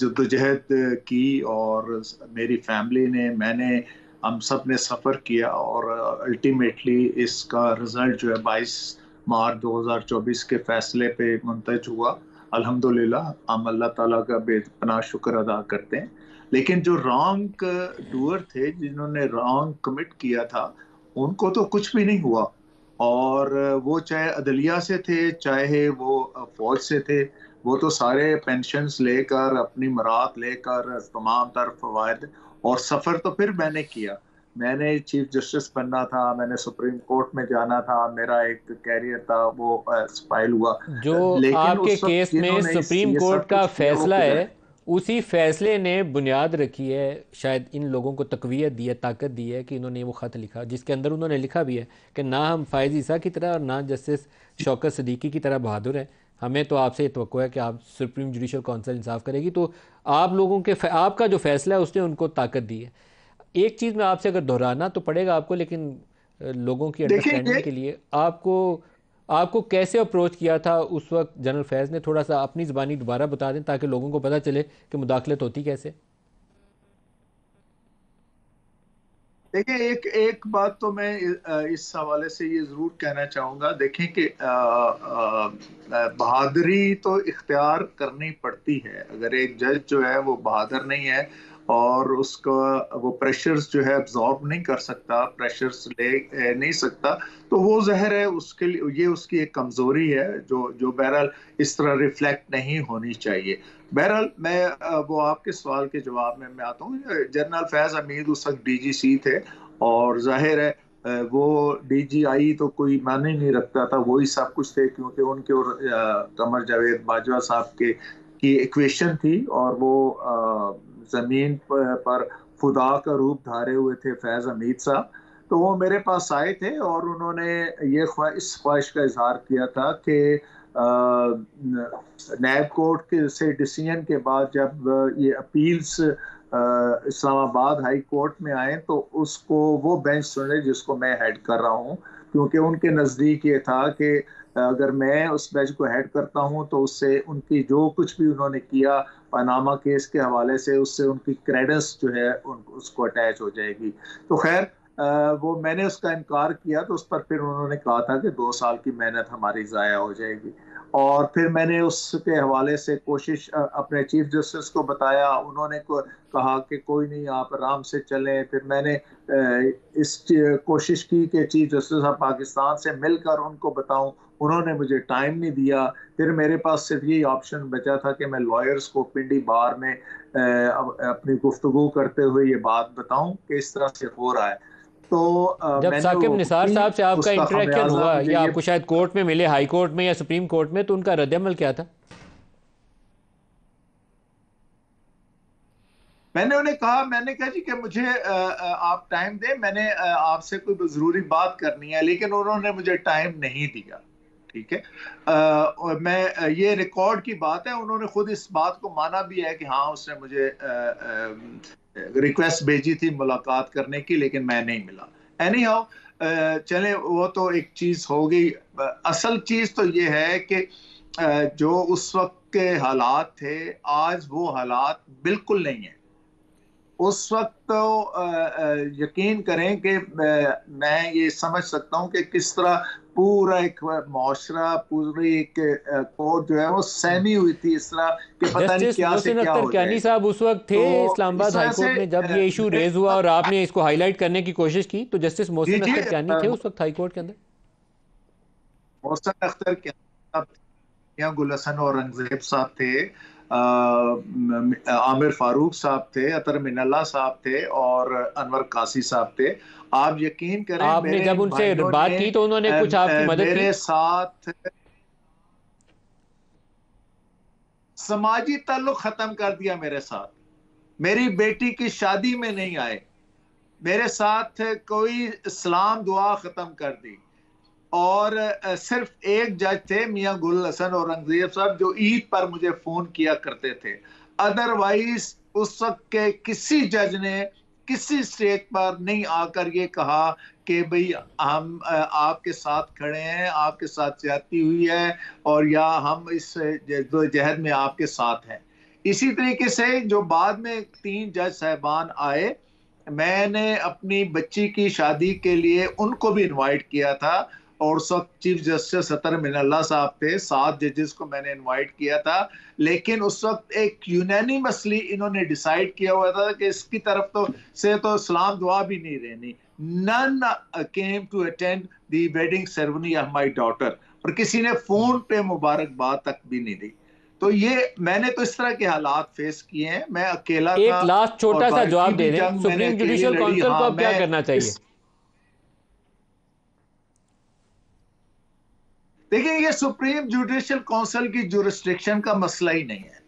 जद्दोजहद की और मेरी फैमिली ने मैंने हम सब ने सफ़र किया और अल्टीमेटली इसका रिज़ल्ट जो है बाईस मार्च 2024 के फैसले पे मुंतज हुआ अल्हम्दुलिल्लाह हम अल्लाह ताला का बेपना शुक्र अदा करते हैं लेकिन जो रॉन्ग डूअर uh, थे जिन्होंने रॉन्ग कमिट किया था उनको तो कुछ भी नहीं हुआ और uh, वो चाहे अदलिया से थे चाहे वो uh, फौज से थे वो तो सारे पेंशन लेकर अपनी मरात लेकर तमाम तरफ फवायद और सफ़र तो फिर मैंने किया मैंने चीफ जस्टिस बनना था मैंने सुप्रीम कोर्ट में जाना था मेरा एक कैरियर था वो फाइल हुआ जो लेकिन आपके केस में सुप्रीम कोर्ट का फैसला है उसी फैसले ने बुनियाद रखी है शायद इन लोगों को तकवीत दी है ताकत दी है कि इन्होंने वो ख़त लिखा जिसके अंदर उन्होंने लिखा भी है कि ना हम फ़ायज़ ईसा की तरह और ना जस्टिस शौकत सदीकी की तरह बहादुर हैं हमें तो आपसे ये तो है कि आप सुप्रीम जुडिशल काउंसिल इंसाफ करेगी तो आप लोगों के आपका जो फैसला है उसने उनको ताकत दी है एक चीज़ में आपसे अगर दोहराना तो पड़ेगा आपको लेकिन लोगों की अंडरस्टैंडिंग के लिए आपको आपको कैसे अप्रोच किया था उस वक्त जनरल फैज़ ने थोड़ा सा अपनी ज़बानी दोबारा बता दें ताकि लोगों को पता चले कि मुदाखलत होती कैसे देखिए एक एक बात तो मैं इस हवाले से ये ज़रूर कहना चाहूंगा देखें कि बहादुरी तो इख्तियार करनी पड़ती है अगर एक जज जो है वो बहादुर नहीं है और उसका वो प्रेशर्स जो है अब्जॉर्ब नहीं कर सकता प्रेशर्स ले नहीं सकता तो वो जहर है उसके लिए ये उसकी एक कमज़ोरी है जो जो बहरहाल इस तरह रिफ्लेक्ट नहीं होनी चाहिए बहरहाल मैं वो आपके सवाल के जवाब में मैं आता हूँ जनरल फैज़ अमीद उस वक्त डी थे और जाहिर है वो डीजीआई तो कोई माने नहीं रखता था वही सब कुछ थे क्योंकि उनके और कमर जावेद बाजवा साहब के की इक्वेशन थी और वो ज़मीन पर खुदा का रूप धारे हुए थे फैज़ हमीद साहब तो वो मेरे पास आए थे और उन्होंने ये ख्वा इस ख्वाहिश का इजहार किया था कि नैब कोर्ट के से डिसीजन के बाद जब ये अपील्स इस्लामाबाद हाई कोर्ट में आए तो उसको वो बेंच सुने जिसको मैं हेड कर रहा हूँ क्योंकि उनके नज़दीक ये था कि अगर मैं उस बैच को हेड करता हूँ तो उससे उनकी जो कुछ भी उन्होंने किया पनामा केस के हवाले से उससे उनकी क्रेडिट्स जो है उन उसको अटैच हो जाएगी तो खैर वो मैंने उसका इनकार किया तो उस पर फिर उन्होंने कहा था कि दो साल की मेहनत हमारी ज़ाया हो जाएगी और फिर मैंने उसके हवाले से कोशिश अपने चीफ जस्टिस को बताया उन्होंने को कहा कि कोई नहीं आप आराम से चलें फिर मैंने इस कोशिश की कि चीफ जस्टिस ऑफ पाकिस्तान से मिलकर उनको बताऊं उन्होंने मुझे टाइम नहीं दिया फिर मेरे पास सिर्फ यही ऑप्शन बचा था कि मैं लॉयर्स को पिंडी बार में अपनी गुफ्तगु करते हुए ये बात बताऊं कि इस तरह से हो रहा है तो जब साकिब तो निसार साहब से आपका इंटरेक्शन हुआ या आपको शायद कोर्ट में मिले हाई कोर्ट में या सुप्रीम कोर्ट में तो उनका रद्दमल क्या था मैंने उन्हें कहा मैंने कहा जी कि मुझे आ, आप टाइम दें मैंने आपसे कोई ज़रूरी बात करनी है लेकिन उन्होंने मुझे टाइम नहीं दिया ठीक है आ, मैं ये रिकॉर्ड की बात है उन्होंने खुद इस बात को माना भी है कि हाँ उसने मुझे रिक्वेस्ट भेजी थी मुलाकात करने की लेकिन मैं नहीं मिला एनी हाउ चले वो तो एक चीज़ हो गई असल चीज़ तो ये है कि जो उस वक्त के हालात थे आज वो हालात बिल्कुल नहीं है उस वक्त तो यकीन करें कि मैं ये समझ सकता हूँ कि किस तरह पूरा एक माशरा पूरी एक कोर्ट जो है वो सहमी हुई थी इस तरह कि पता नहीं क्या से क्या हो कैनी साहब उस वक्त थे तो इस्लामाबाद हाई कोर्ट में जब ये इशू रेज हुआ और आपने इसको हाईलाइट करने की कोशिश की तो जस्टिस मोहसिन अख्तर कैनी थे उस वक्त हाई कोर्ट के अंदर मोहसिन अख्तर क्या साहब गुल हसन औरंगजेब साहब थे आमिर फारूक साहब थे अतर मिनल्ला साहब थे और अनवर कासी साहब थे आप यकीन करें आपने जब उनसे बात की तो उन्होंने कुछ आपकी मदद मेरे की? साथ समाजी ताल्लुक खत्म कर दिया मेरे साथ मेरी बेटी की शादी में नहीं आए मेरे साथ कोई इस्लाम दुआ खत्म कर दी और सिर्फ एक जज थे मियाँ गुल हसन और औरंगजेब साहब जो ईद पर मुझे फ़ोन किया करते थे अदरवाइज उस वक्त के किसी जज ने किसी स्टेज पर नहीं आकर ये कहा कि भाई हम आपके साथ खड़े हैं आपके साथ जाती हुई है और या हम इस जहद में आपके साथ हैं इसी तरीके से जो बाद में तीन जज साहबान आए मैंने अपनी बच्ची की शादी के लिए उनको भी इनवाइट किया था और सब चीफ जस्टिस सतर मिनल्ला साहब थे सात जजेस को मैंने इनवाइट किया था लेकिन उस वक्त एक यूनानिमसली इन्होंने डिसाइड किया हुआ था कि इसकी तरफ तो से तो सलाम दुआ भी नहीं रहनी none came to attend the wedding ceremony of my daughter और किसी ने फोन पे मुबारकबाद तक भी नहीं दी तो ये मैंने तो इस तरह के हालात फेस किए हैं मैं अकेला एक था लास्ट छोटा सा जवाब दे रहे हैं सुप्रीम जुडिशियल काउंसिल को अब हाँ, क्या करना चाहिए इस... देखिए ये सुप्रीम जुडिशियल काउंसिल की जुरिस्ट्रिक्शन का मसला ही नहीं है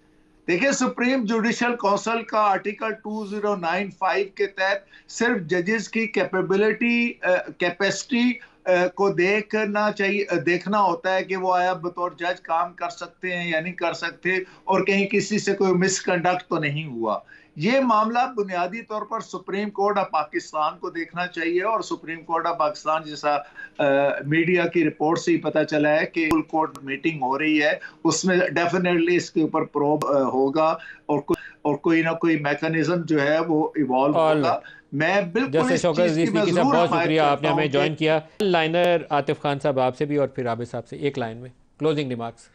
देखिए सुप्रीम जुडिशियल काउंसिल का आर्टिकल 2095 के तहत सिर्फ जजेस की कैपेबिलिटी कैपेसिटी uh, को देखना चाहिए देखना होता है कि वो आया बतौर जज काम कर सकते हैं या नहीं कर सकते और कहीं किसी से कोई मिसकंडक्ट तो नहीं हुआ ये मामला बुनियादी तौर पर सुप्रीम कोर्ट ऑफ पाकिस्तान को देखना चाहिए और सुप्रीम कोर्ट ऑफ पाकिस्तान जैसा मीडिया की रिपोर्ट से ही पता चला है कि फुल कोर्ट मीटिंग हो रही है उसमें डेफिनेटली इसके ऊपर प्रोब होगा और कोई और कोई ना कोई मैकेनिज्म जो है वो इवॉल्व होगा मैं बिल्कुल जैसे शौकत की बहुत शुक्रिया आपने हमें ज्वाइन किया लाइनर आतिफ खान साहब आपसे भी और फिर आबिद साहब से एक लाइन में क्लोजिंग रिमार्क्स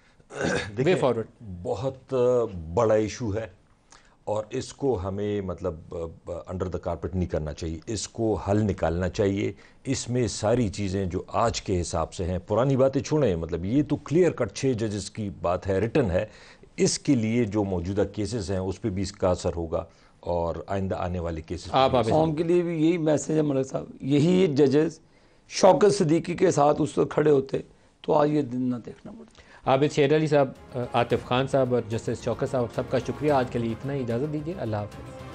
वे फॉरवर्ड बहुत बड़ा इशू है और इसको हमें मतलब अंडर द कारपेट नहीं करना चाहिए इसको हल निकालना चाहिए इसमें सारी चीज़ें जो आज के हिसाब से हैं पुरानी बातें छोड़ें मतलब ये तो क्लियर कट छः जजेस की बात है रिटर्न है इसके लिए जो मौजूदा केसेस हैं उस पर भी इसका असर होगा और आइंदा आने वाले केसेस आप आवाम के लिए भी यही मैसेज है मलक साहब यही जजेस शौकत सदीकी के साथ उस वक्त खड़े होते तो आज ये दिन ना देखना पड़ता आबिद शेर अली साहब आतिफ खान साहब और जस्टिस शौकत साहब सबका शुक्रिया आज के लिए इतना ही इजाज़त दीजिए अल्लाह हाफिज़